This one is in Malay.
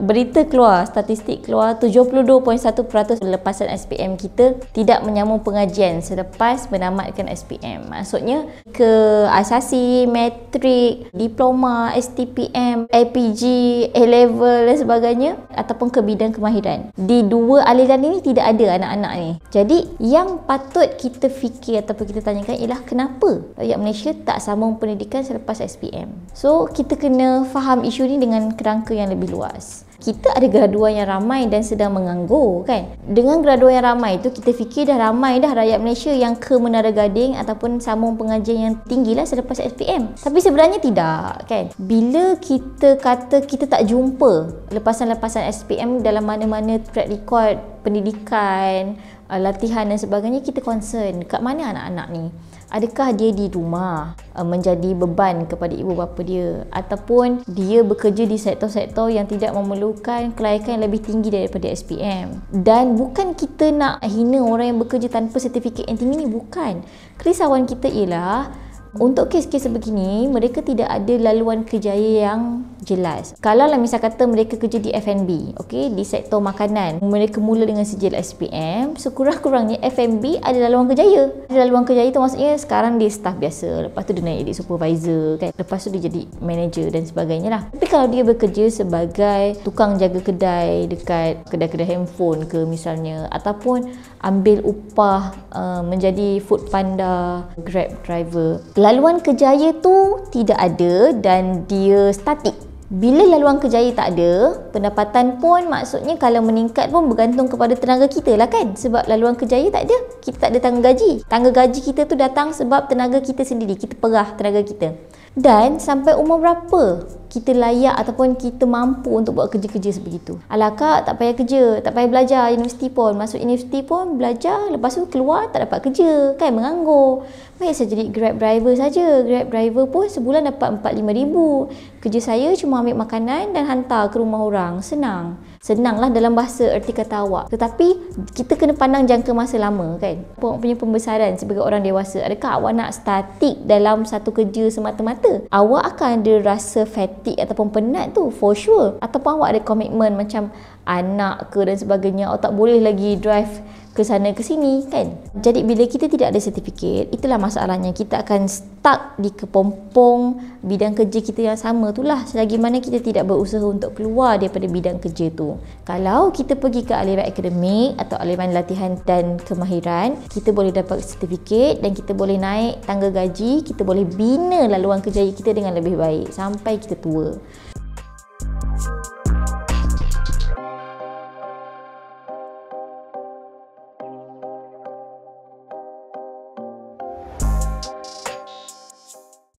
berita keluar, statistik keluar 72.1% lepasan SPM kita tidak menyambung pengajian selepas menamatkan SPM. Maksudnya ke asasi, matrik, diploma, STPM, APG, A-level dan sebagainya ataupun ke bidang kemahiran. Di dua aliran ini tidak ada anak-anak ni. Jadi yang patut kita fikir ataupun kita tanyakan ialah kenapa rakyat Malaysia tak sambung pendidikan selepas SPM. So kita kena faham isu ni dengan kerangka yang lebih luas kita ada graduan yang ramai dan sedang menganggur kan dengan graduan yang ramai tu kita fikir dah ramai dah rakyat Malaysia yang ke Menara Gading ataupun sambung pengajian yang tinggi lah selepas SPM tapi sebenarnya tidak kan bila kita kata kita tak jumpa lepasan-lepasan SPM dalam mana-mana track record pendidikan eh, latihan dan sebagainya kita concern kat mana anak-anak ni Adakah dia di rumah eh, menjadi beban kepada ibu bapa dia ataupun dia bekerja di sektor-sektor yang tidak memerlukan kelayakan yang lebih tinggi daripada SPM dan bukan kita nak hina orang yang bekerja tanpa sertifikat yang tinggi ni bukan kerisauan kita ialah untuk kes-kes sebegini, mereka tidak ada laluan kerjaya yang jelas. Kalau lah misal kata mereka kerja di F&B, okay, di sektor makanan, mereka mula dengan sijil SPM, sekurang-kurangnya F&B ada laluan kerjaya. Ada laluan kerjaya tu maksudnya sekarang dia staff biasa, lepas tu dia naik jadi supervisor, kan? lepas tu dia jadi manager dan sebagainya lah. Tapi kalau dia bekerja sebagai tukang jaga kedai dekat kedai-kedai handphone ke misalnya, ataupun ambil upah uh, menjadi food panda, grab driver, laluan kejaya tu tidak ada dan dia statik. Bila laluan kejaya tak ada, pendapatan pun maksudnya kalau meningkat pun bergantung kepada tenaga kita lah kan. Sebab laluan kejaya tak ada, kita tak ada tangga gaji. Tangga gaji kita tu datang sebab tenaga kita sendiri, kita perah tenaga kita. Dan sampai umur berapa kita layak ataupun kita mampu untuk buat kerja-kerja sebegitu. Alakak tak payah kerja, tak payah belajar universiti pun. Masuk universiti pun belajar, lepas tu keluar tak dapat kerja. Kan menganggur. Baik saya jadi grab driver saja. Grab driver pun sebulan dapat RM4,000. Kerja saya cuma ambil makanan dan hantar ke rumah orang. Senang. Senanglah dalam bahasa erti kata awak. Tetapi kita kena pandang jangka masa lama kan. Apa punya pembesaran sebagai orang dewasa? Adakah awak nak statik dalam satu kerja semata-mata? Awak akan ada rasa fatigue fatigue ataupun penat tu for sure ataupun awak ada komitmen macam anak ke dan sebagainya awak tak boleh lagi drive ke sana ke sini kan jadi bila kita tidak ada sertifikat itulah masalahnya kita akan stuck di kepompong bidang kerja kita yang sama itulah selagi mana kita tidak berusaha untuk keluar daripada bidang kerja tu kalau kita pergi ke aliran akademik atau aliran latihan dan kemahiran kita boleh dapat sertifikat dan kita boleh naik tangga gaji kita boleh bina laluan kerjaya kita dengan lebih baik sampai kita tua